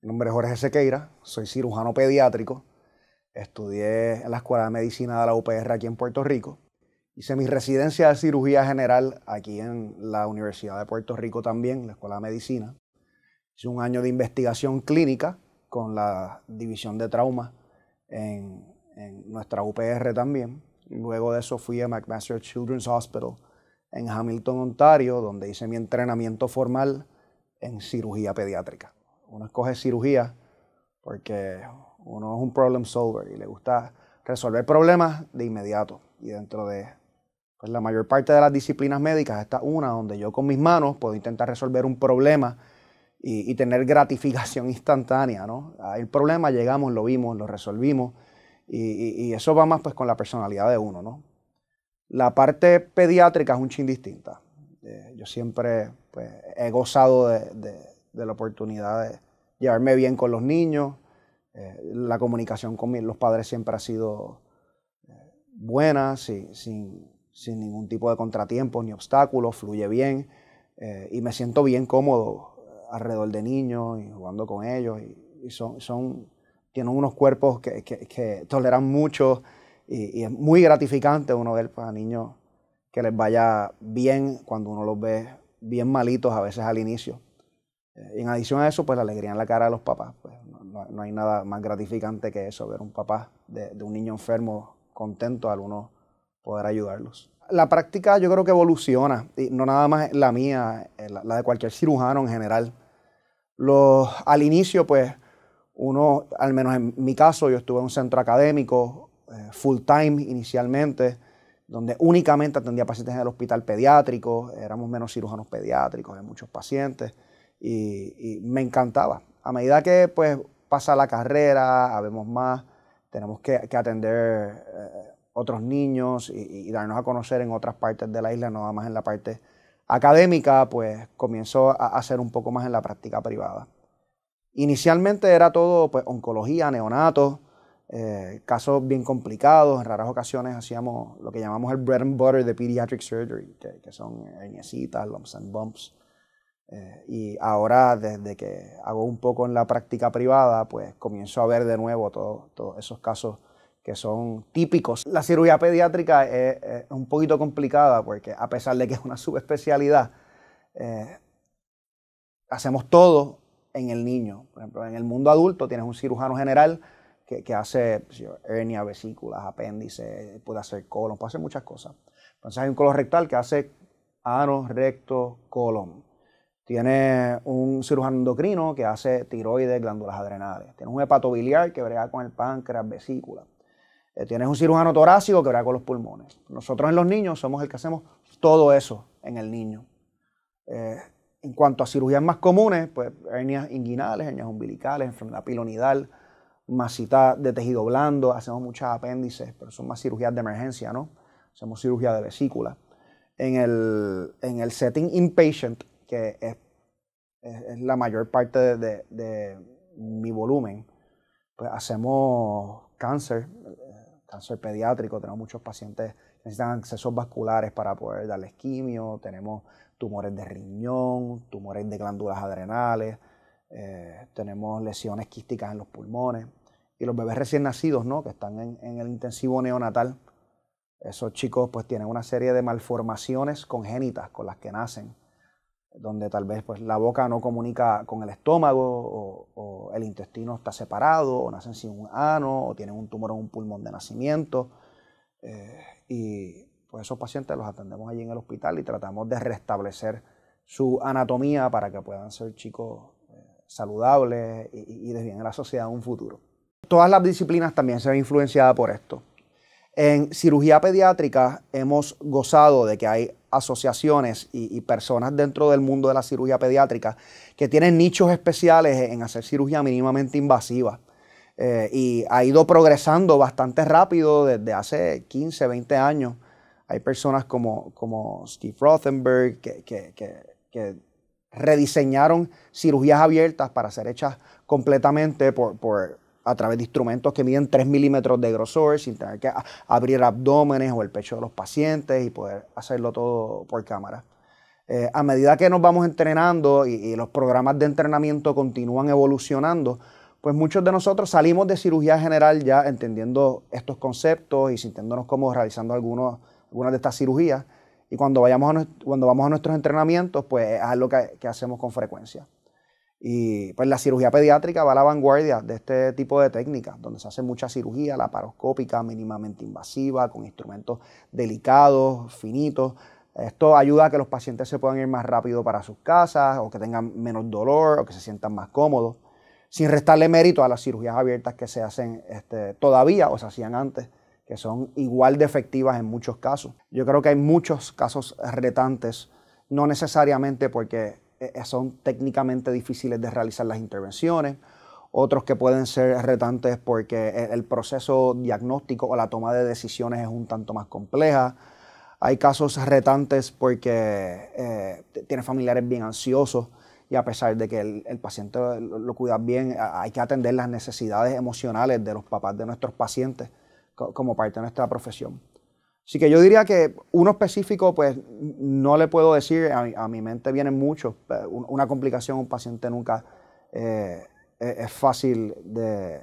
Mi nombre es Jorge Sequeira, soy cirujano pediátrico. Estudié en la Escuela de Medicina de la UPR aquí en Puerto Rico. Hice mi residencia de cirugía general aquí en la Universidad de Puerto Rico también, la Escuela de Medicina. Hice un año de investigación clínica con la División de Trauma en, en nuestra UPR también. Luego de eso fui a McMaster Children's Hospital en Hamilton, Ontario, donde hice mi entrenamiento formal en cirugía pediátrica uno escoge cirugía porque uno es un problem solver y le gusta resolver problemas de inmediato. Y dentro de pues, la mayor parte de las disciplinas médicas está una donde yo con mis manos puedo intentar resolver un problema y, tener gratificación instantánea. ¿no? el problema, llegamos, lo vimos, lo resolvimos. Y, eso va más pues con la personalidad de uno, ¿no? La parte pediátrica es un chin distinta. Eh, yo siempre pues, he gozado de de la oportunidad de llevarme bien con los niños. Eh, la comunicación con los padres siempre ha sido eh, buena, sin, ningún tipo de contratiempos ni obstáculos, fluye bien eh, y me siento bien cómodo alrededor de niños y jugando con ellos. Y, son, tienen unos cuerpos que, toleran mucho y, es muy gratificante uno ver pues, a niños que les vaya bien cuando uno los ve bien malitos a veces al inicio en adición a eso, pues la alegría en la cara de los papás. Pues, no, hay nada más gratificante que eso, ver un papá de, un niño enfermo contento al uno poder ayudarlos. La práctica yo creo que evoluciona, y no nada más la mía, eh, la, de cualquier cirujano en general. Los, al inicio, pues, uno, al menos en mi caso, yo estuve en un centro académico eh, full time inicialmente, donde únicamente atendía pacientes en el hospital pediátrico, éramos menos cirujanos pediátricos en muchos pacientes y, me encantaba. A medida que pues, pasa la carrera, habemos más, tenemos que, atender eh, otros niños y, darnos a conocer en otras partes de la isla, no nada más en la parte académica, pues comenzó a hacer un poco más en la práctica privada. Inicialmente era todo pues, oncología, neonatos, eh, casos bien complicados. En raras ocasiones hacíamos lo que llamamos el bread and butter de pediatric surgery, que, son herniecitas, lumps and bumps. Eh, y ahora, desde que hago un poco en la práctica privada, pues comienzo a ver de nuevo todos esos casos que son típicos. La cirugía pediátrica es, un poquito complicada porque a pesar de que es una subespecialidad, eh, hacemos todo en el niño. Por ejemplo, en el mundo adulto tienes un cirujano general que, que hace hernia, vesículas, apéndices, puede hacer colon, puede hacer muchas cosas. Entonces hay un rectal que hace ano, recto, colon. Tiene un cirujano endocrino que hace tiroides, glándulas adrenales. Tiene un hepatobiliar que brega con el páncreas, vesícula. Eh, tienes un cirujano torácico que brega con los pulmones. Nosotros en los niños somos el que hacemos todo eso en el niño. Eh, en cuanto a cirugías más comunes, pues hernias inguinales, hernias umbilicales, enfermedad pilonidal, masita de tejido blando, hacemos muchas apéndices, pero son más cirugías de emergencia, ¿no? Hacemos cirugía de vesícula. En el, en el setting inpatient, que es, la mayor parte de, mi volumen, pues hacemos cáncer, cáncer pediátrico, tenemos muchos pacientes que necesitan accesos vasculares para poder darles quimio, tenemos tumores de riñón, tumores de glándulas adrenales, eh, tenemos lesiones quísticas en los pulmones. Y los bebés recién nacidos, ¿no? Que están en, en, el intensivo neonatal. Esos chicos pues tienen una serie de malformaciones congénitas con las que nacen donde tal vez pues, la boca no comunica con el estómago o, el intestino está separado o nacen sin un ano o tienen un tumor en un pulmón de nacimiento. Eh, y pues esos pacientes los atendemos allí en el hospital y tratamos de restablecer su anatomía para que puedan ser chicos eh, saludables y, y bien a la sociedad en un futuro. Todas las disciplinas también se ven influenciadas por esto. En cirugía pediátrica hemos gozado de que hay asociaciones y, personas dentro del mundo de la cirugía pediátrica que tienen nichos especiales en hacer cirugía mínimamente invasiva. Eh, y ha ido progresando bastante rápido desde hace 15, 20 años. Hay personas como, como Steve Rothenberg que, rediseñaron cirugías abiertas para ser hechas completamente por, por a través de instrumentos que miden 3 milímetros de grosor sin tener que abrir abdómenes o el pecho de los pacientes y poder hacerlo todo por cámara. Eh, a medida que nos vamos entrenando y, los programas de entrenamiento continúan evolucionando, pues muchos de nosotros salimos de cirugía general ya entendiendo estos conceptos y sintiéndonos como realizando algunos, algunas de estas cirugías. Y cuando, vayamos cuando vamos a nuestros entrenamientos, pues es algo que hacemos con frecuencia. Y pues la cirugía pediátrica va a la vanguardia de este tipo de técnicas, donde se hace mucha cirugía laparoscópica, mínimamente invasiva, con instrumentos delicados, finitos. Esto ayuda a que los pacientes se puedan ir más rápido para sus casas, o que tengan menos dolor, o que se sientan más cómodos, sin restarle mérito a las cirugías abiertas que se hacen este, todavía o se hacían antes, que son igual de efectivas en muchos casos. Yo creo que hay muchos casos retantes, no necesariamente porque eh, son técnicamente difíciles de realizar las intervenciones, otros que pueden ser retantes porque e, el proceso diagnóstico o la toma de decisiones es un tanto más compleja. Hay casos retantes porque eh, tiene familiares bien ansiosos y a pesar de que el, paciente lo, cuida bien, hay que atender las necesidades emocionales de los papás de nuestros pacientes como parte de nuestra profesión. Así que yo diría que uno específico, pues no le puedo decir, a, mi, mente vienen muchos. Eh, una complicación, un paciente nunca eh, e, es fácil de,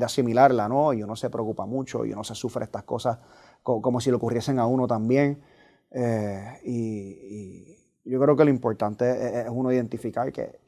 asimilarla, ¿no? Y uno se preocupa mucho y uno se sufre estas cosas como si le ocurriesen a uno también. Eh, y, yo creo que lo importante e, e, es, uno identificar que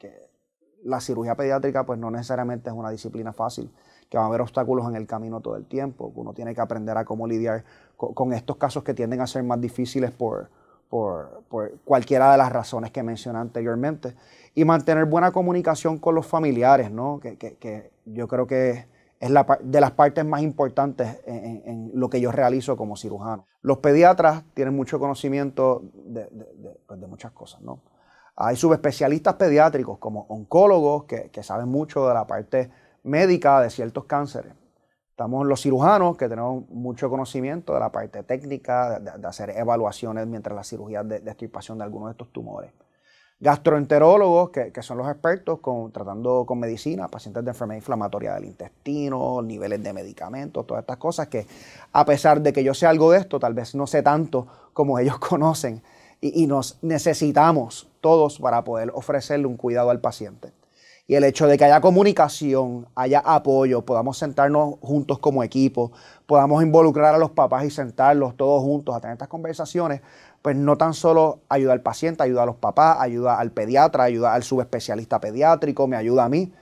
la cirugía pediátrica, pues no necesariamente es una disciplina fácil que va a haber obstáculos en el camino todo el tiempo, uno tiene que aprender a cómo lidiar con, estos casos que tienden a ser más difíciles por, por, por, cualquiera de las razones que mencioné anteriormente. Y mantener buena comunicación con los familiares, ¿no? que, que, que yo creo que es la, de las partes más importantes en, lo que yo realizo como cirujano. Los pediatras tienen mucho conocimiento pues de, muchas cosas. ¿no? Hay subespecialistas pediátricos como oncólogos que, que saben mucho de la parte médica de ciertos cánceres. Estamos los cirujanos que tenemos mucho conocimiento de la parte técnica, de, hacer evaluaciones mientras la cirugía de, de, extirpación de algunos de estos tumores. Gastroenterólogos, que, son los expertos con, tratando con medicina, pacientes de enfermedad inflamatoria del intestino, niveles de medicamentos, todas estas cosas que a pesar de que yo sé algo de esto, tal vez no sé tanto como ellos conocen y nos necesitamos todos para poder ofrecerle un cuidado al paciente. Y el hecho de que haya comunicación, haya apoyo, podamos sentarnos juntos como equipo, podamos involucrar a los papás y sentarlos todos juntos a tener estas conversaciones, pues no tan solo ayuda al paciente, ayuda a los papás, ayuda al pediatra, ayuda al subespecialista pediátrico, me ayuda a mí.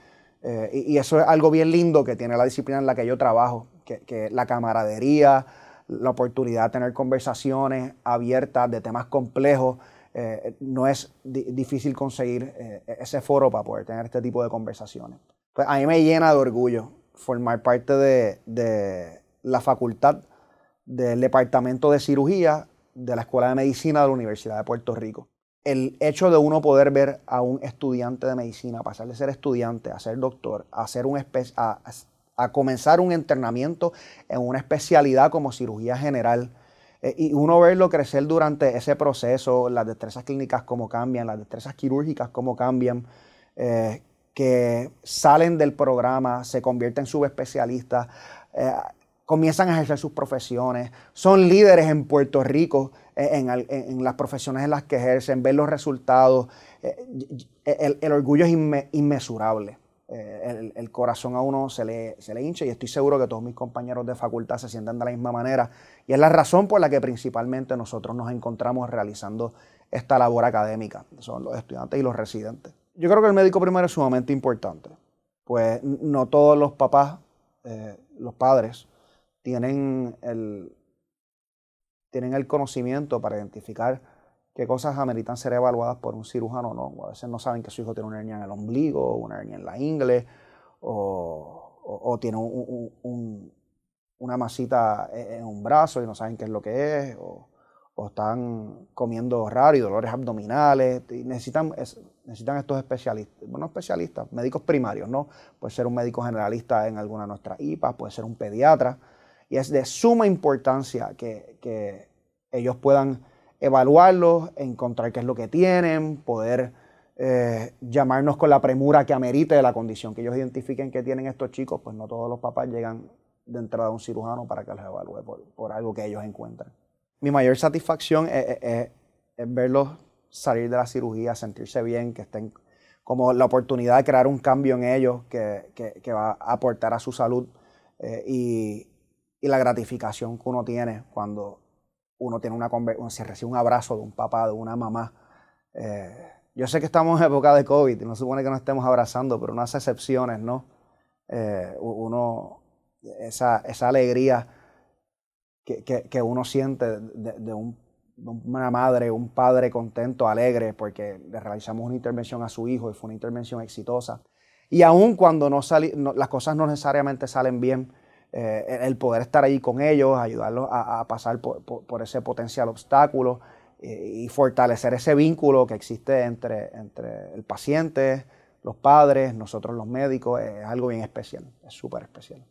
Eh, y, eso es algo bien lindo que tiene la disciplina en la que yo trabajo, que, que la camaradería, la oportunidad de tener conversaciones abiertas de temas complejos eh, no es difícil conseguir eh, ese foro para poder tener este tipo de conversaciones. Pues a mí me llena de orgullo formar parte de, la facultad del Departamento de Cirugía de la Escuela de Medicina de la Universidad de Puerto Rico. El hecho de uno poder ver a un estudiante de medicina pasar de ser estudiante a ser doctor, a, un a comenzar un entrenamiento en una especialidad como cirugía general, eh, y uno verlo crecer durante ese proceso, las destrezas clínicas cómo cambian, las destrezas quirúrgicas cómo cambian, eh, que salen del programa, se convierten en subespecialistas, eh, comienzan a ejercer sus profesiones, son líderes en Puerto Rico en, las profesiones en las que ejercen, ver los resultados, el, orgullo es inmesurable. Eh, el, corazón a uno se le, se hincha y estoy seguro que todos mis compañeros de facultad se sienten de la misma manera. Y es la razón por la que principalmente nosotros nos encontramos realizando esta labor académica, son los estudiantes y los residentes. Yo creo que el médico primero es sumamente importante, pues no todos los papás, eh, los padres, tienen tienen el conocimiento para identificar qué cosas ameritan ser evaluadas por un cirujano o no. a veces no saben que su hijo tiene una hernia en el ombligo, una hernia en la ingle, o, tiene una masita e, en un brazo y no saben qué es lo que es, o, están comiendo raro y dolores abdominales. necesitan, necesitan estos especialistas, bueno, especialistas, médicos primarios, ¿no? Puede ser un médico generalista en alguna de nuestras IPAs, puede ser un pediatra. Y es de suma importancia que, que ellos puedan evaluarlos, encontrar qué es lo que tienen, poder eh, llamarnos con la premura que amerite de la condición, que ellos identifiquen que tienen estos chicos, pues no todos los papás llegan de entrada a un cirujano para que los evalúe por, algo que ellos encuentran. Mi mayor satisfacción es, verlos salir de la cirugía, sentirse bien, que estén como la oportunidad de crear un cambio en ellos que, va a aportar a su salud eh, y, y, la gratificación que uno tiene cuando uno tiene una se recibe un abrazo de un papá, de una mamá. Eh, yo sé que estamos en época de COVID, no se supone que no estemos abrazando, pero no hace excepciones, ¿no? Eh, uno, esa, alegría que, uno siente de, una madre, un padre contento, alegre, porque le realizamos una intervención a su hijo y fue una intervención exitosa. Y aún cuando las cosas no necesariamente salen bien, eh, el poder estar ahí con ellos, ayudarlos a, pasar por, ese potencial obstáculo eh, y fortalecer ese vínculo que existe entre, entre el paciente, los padres, nosotros los médicos, es algo bien especial, es súper especial.